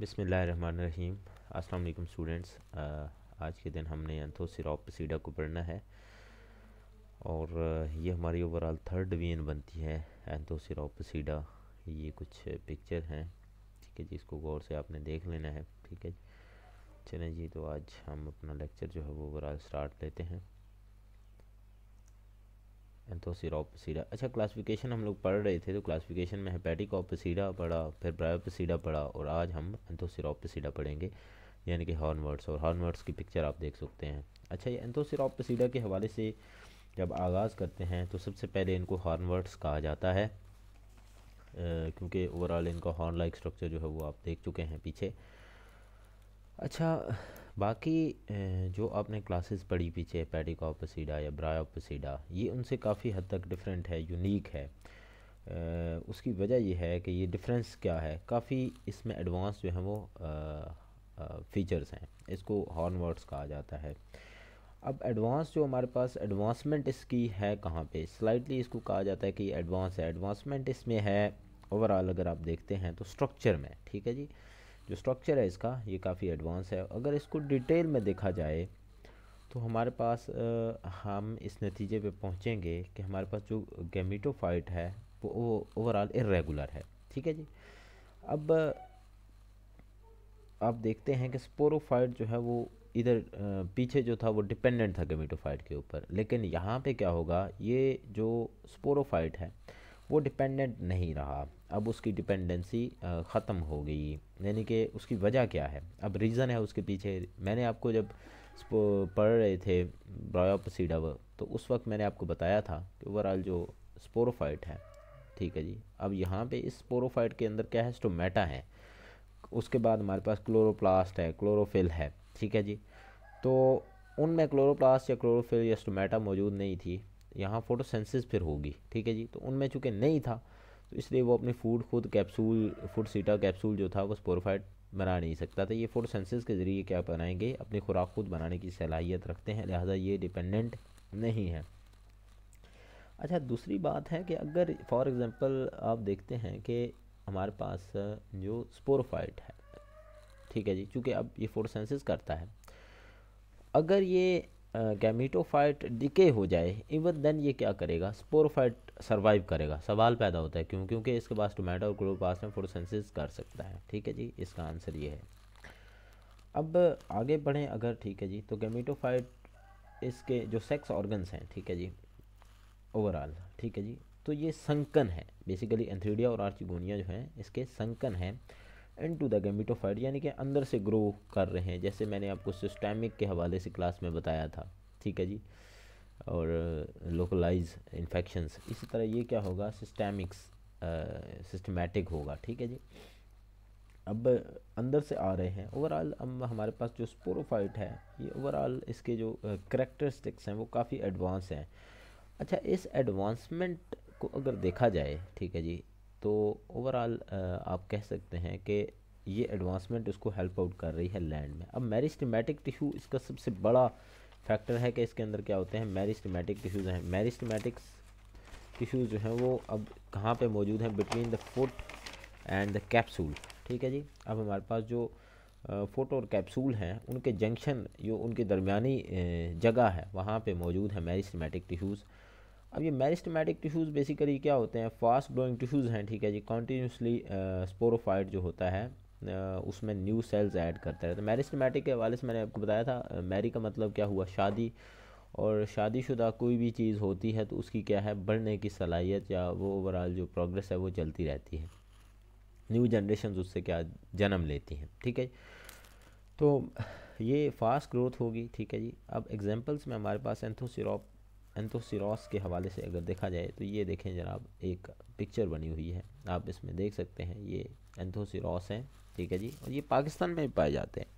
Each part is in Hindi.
बिसमीम अल्लाम स्टूडेंट्स आज के दिन हमने अंथो पसीडा को पढ़ना है और ये हमारी ओवरऑल थर्ड डिवीजन बनती है एंथो पसीडा ये कुछ पिक्चर हैं ठीक है जी इसको गौर से आपने देख लेना है ठीक है चलें जी तो आज हम अपना लेक्चर जो है वो ओवरऑल स्टार्ट लेते हैं तो सीरा अच्छा क्लासिफिकेशन हम लोग पढ़ रहे थे तो क्लासिफिकेशन में हेपेटिक ऑपसीडा पढ़ा फिर ब्रायोपसीडा पढ़ा और आज हम एंथोसिरापसीडा पढ़ेंगे यानी कि हॉर्नवर्ड्स और हॉर्नवर्ड्स की पिक्चर आप देख सकते हैं अच्छा ये एंथोसिरापसीडा के हवाले से जब आगाज़ करते हैं तो सबसे पहले इनको हॉर्नवर्ड्स कहा जाता है क्योंकि ओवरऑल इनका हॉर्न लाइक स्ट्रक्चर जो है वो आप देख चुके हैं पीछे अच्छा बाकी जो आपने क्लासेस पढ़ी पीछे पैडिक ऑपोसीडा या ब्रायोपोसीडा ये उनसे काफ़ी हद तक डिफरेंट है यूनिक है उसकी वजह यह है कि ये डिफरेंस क्या है काफ़ी इसमें एडवांस जो है वो फीचर्स हैं इसको हॉर्नवर्ड्स कहा जाता है अब एडवांस जो हमारे पास एडवांसमेंट इसकी है कहाँ पे स्लाइटली इसको कहा जाता है कि एडवांस है एडवांसमेंट इसमें है ओवरऑल अगर आप देखते हैं तो स्ट्रक्चर में ठीक है जी जो स्ट्रक्चर है इसका ये काफ़ी एडवांस है अगर इसको डिटेल में देखा जाए तो हमारे पास आ, हम इस नतीजे पे पहुँचेंगे कि हमारे पास जो गेमिटोफाइट है वो ओवरऑल इरेगुलर है ठीक है जी अब आप देखते हैं कि स्पोरोफाइट जो है वो इधर पीछे जो था वो डिपेंडेंट था गेमिटोफाइट के ऊपर लेकिन यहाँ पे क्या होगा ये जो स्पोरोफाइट है वो डिपेंडेंट नहीं रहा अब उसकी डिपेंडेंसी ख़त्म हो गई यानी कि उसकी वजह क्या है अब रीज़न है उसके पीछे मैंने आपको जब पढ़ रहे थे ब्रायोपसीडव तो उस वक्त मैंने आपको बताया था कि ओवरऑल जो स्पोरोफाइट है ठीक है जी अब यहाँ पे इस स्पोरोफाइट के अंदर क्या है स्टोमेटा है उसके बाद हमारे पास क्लोरोप्लास्ट है क्लोरोफिल है ठीक है जी तो उनमें क्लोरोप्लास्ट या क्लोरोफिल या स्टोमेटा मौजूद नहीं थी यहाँ फोटोसेंसिस फिर होगी ठीक है जी तो उनमें चूँकि नहीं था तो इसलिए वो अपने फूड खुद कैप्सूल फूड सीटा कैप्सूल जो था वो स्पोरफाइड बना नहीं सकता था ये फोटोसेंसिस के ज़रिए क्या बनाएंगे अपनी खुराक खुद बनाने की सलाहियत रखते हैं लिहाजा ये डिपेंडेंट नहीं है अच्छा दूसरी बात है कि अगर फॉर एग्ज़ाम्पल आप देखते हैं कि हमारे पास जो स्पोरफाइट है ठीक है जी चूँकि अब ये फोटोसेंसिस करता है अगर ये गैमिटोफाइट डिके हो जाए इवन देन ये क्या करेगा स्पोरोफाइट सर्वाइव करेगा सवाल पैदा होता है क्यों क्योंकि इसके पास टोमेटो और क्लोपास में फोटोसेंसिस कर सकता है ठीक है जी इसका आंसर ये है अब आगे बढ़ें अगर ठीक है जी तो गैमिटोफाइट इसके जो सेक्स ऑर्गन्स हैं ठीक है जी ओवरऑल ठीक है जी तो ये संकन है बेसिकली एंथ्रीडिया और आर्चिगोनिया जो है इसके संकन हैं इन टू द गमीटोफाइट यानी कि अंदर से ग्रो कर रहे हैं जैसे मैंने आपको सिस्टमिक के हवाले से क्लास में बताया था ठीक है जी और लोकलाइज uh, इन्फेक्शंस इसी तरह ये क्या होगा सिस्टमिक्स सिस्टमेटिक uh, होगा ठीक है जी अब अंदर से आ रहे हैं ओवरऑल अब हमारे पास जो स्पोरोफाइट है ये ओवरऑल इसके जो करेक्टरिस्टिक्स uh, हैं वो काफ़ी एडवांस हैं अच्छा इस एडवांसमेंट को अगर देखा जाए ठीक है जी तो ओवरऑल आप कह सकते हैं कि ये एडवांसमेंट उसको हेल्प आउट कर रही है लैंड में अब मैरिस्टमेटिक टिशू इसका सबसे बड़ा फैक्टर है कि इसके अंदर क्या होते हैं मैरिस्टमेटिक टिशूज़ हैं मैरिस्टमेटिक टिशूज़ जो हैं वो अब कहाँ पे मौजूद हैं between the foot and the capsule ठीक है जी अब हमारे पास जो फुट और कैप्सूल हैं उनके जंक्शन जो उनके दरमिया जगह है वहाँ पे मौजूद है मैरिस्टमेटिक टिशूज़ अब ये मेरिस्टमेटिक टिश्यूज़ बेसिकली क्या होते हैं फास्ट ग्रोइंग टिश्यूज़ हैं ठीक है जी कॉन्टीन्यूसली स्पोरोफाइड uh, जो होता है uh, उसमें न्यू सेल्स ऐड करता है तो मेरिस्टमेटिक के हवाले से मैंने आपको बताया था मैरी uh, का मतलब क्या हुआ शादी और शादीशुदा कोई भी चीज़ होती है तो उसकी क्या है बढ़ने की सलाहियत या वो ओवरऑल जो प्रोग्रेस है वो चलती रहती है न्यू जनरेशन उससे क्या जन्म लेती हैं ठीक है तो ये फास्ट ग्रोथ होगी ठीक है जी अब एग्जांपल्स में हमारे पास एंथोसिरोप एंथोसिरॉस के हवाले से अगर देखा जाए तो ये देखें जनाब एक पिक्चर बनी हुई है आप इसमें देख सकते हैं ये एंथोसिरॉस हैं ठीक है जी और ये पाकिस्तान में पाए जाते हैं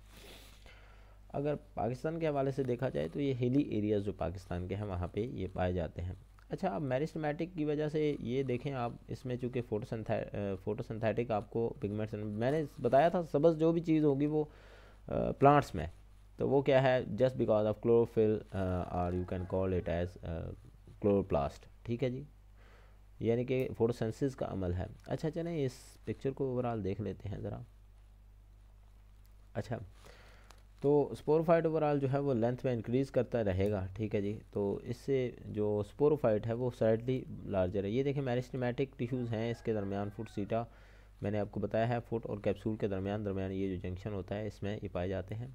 अगर पाकिस्तान के हवाले से देखा जाए तो ये हिली एरियाज़ जो पाकिस्तान के हैं वहाँ पे ये पाए जाते हैं अच्छा आप मैरिस्टमेटिक की वजह से ये देखें आप इसमें चूँकि फोटोसंथा फोटोसंथेटिक आपको पिगमेंट्स मैंने बताया था सबस जो भी चीज़ होगी वो प्लांट्स में तो वो क्या है जस्ट बिकॉज ऑफ क्लोरोफिल और you can call it as chloroplast ठीक है जी यानी कि फोटोसेंसिस का अमल है अच्छा चलें इस पिक्चर को ओवरऑल देख लेते हैं ज़रा अच्छा तो स्पोरोफाइट ओवरऑल जो है वो लेंथ में इंक्रीज़ करता रहेगा ठीक है जी तो इससे जो स्पोरोफाइट है वो साइडली लार्जर है ये देखें मैरिस्टमेटिक टिश्यूज़ हैं इसके दरमियान फुट सीटा मैंने आपको बताया है फुट और कैप्सूल के दरमियान दरमियान ये जो जंक्शन होता है इसमें ये पाए जाते हैं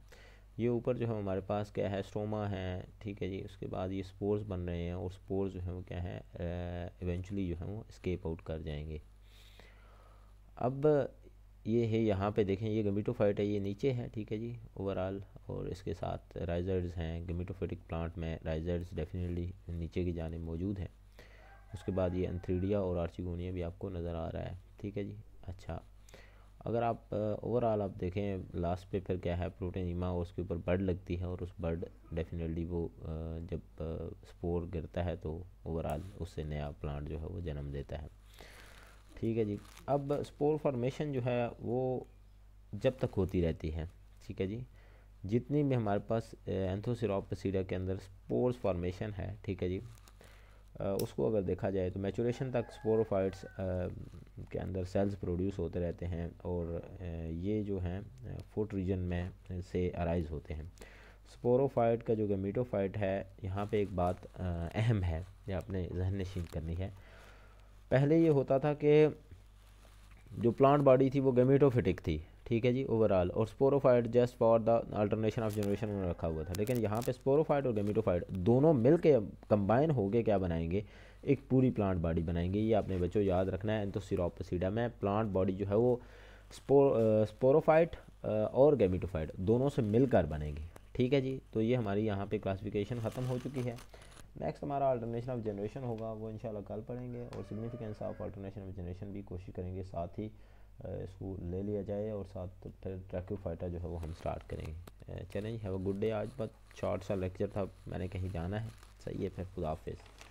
ये ऊपर जो है हमारे पास क्या है स्ट्रोमा है ठीक है जी उसके बाद ये स्पोर्स बन रहे हैं और स्पोर्स जो है वो क्या है इवेंचुअली जो है वो स्केप आउट कर जाएंगे अब ये है यहाँ पे देखें ये गमीटोफाइट है ये नीचे है ठीक है जी ओवरऑल और इसके साथ राइजर्स हैं गमीटोफाइटिक प्लांट में राइजर्स डेफिनेटली नीचे की जाने मौजूद हैं उसके बाद ये अंथ्रीडिया और आर्चिगोनिया भी आपको नज़र आ रहा है ठीक है जी अच्छा अगर आप ओवरऑल आप देखें लास्ट पे फिर क्या है प्रोटेनिमा उसके ऊपर बर्ड लगती है और उस बर्ड डेफिनेटली वो जब स्पोर गिरता है तो ओवरऑल उससे नया प्लांट जो है वो जन्म देता है ठीक है जी अब स्पोर फॉर्मेशन जो है वो जब तक होती रहती है ठीक है जी जितनी भी हमारे पास एंथोसिरोपसीडा के अंदर स्पोर्स फॉर्मेशन है ठीक है जी उसको अगर देखा जाए तो मैचुरेशन तक स्पोरोफाइट्स के अंदर सेल्स प्रोड्यूस होते रहते हैं और ये जो हैं फुट रीजन में से अराइज़ होते हैं स्पोरोफाइट का जो गमीटोफाइट है यहाँ पे एक बात अहम है ये आपने जहन नशीन करनी है पहले ये होता था कि जो प्लांट बॉडी थी वो गमीटोफिटिक थी ठीक है जी ओवरऑल और sporophyte just for the alternation of generation उन्होंने रखा हुआ था लेकिन यहाँ पे स्पोरोफाइट और गेमिटोफाइट दोनों मिल के कंबाइन होके क्या बनाएंगे एक पूरी प्लांट बॉडी बनाएंगे ये आपने बच्चों याद रखना है तो सिरोपसीडा में प्लांट बॉडी जो है वो स्पो, स्पोरोफाइट और गेमिटोफाइट दोनों से मिलकर बनेगी ठीक है जी तो ये हमारी यहाँ पे क्लासिफिकेशन ख़त्म हो चुकी है नेक्स्ट हमारा अल्टरनेशन ऑफ जनरेशन होगा वो इंशाल्लाह कल पढ़ेंगे और significance of alternation of generation भी कोशिश करेंगे साथ ही इसको ले लिया जाए और साथ ट्रैक्यूफाइटा जो है वो हम स्टार्ट करेंगे चैलेंज है वो गुड डे आज बहुत शॉर्ट सा लेक्चर था मैंने कहीं जाना है सही है फिर खुदाफिज़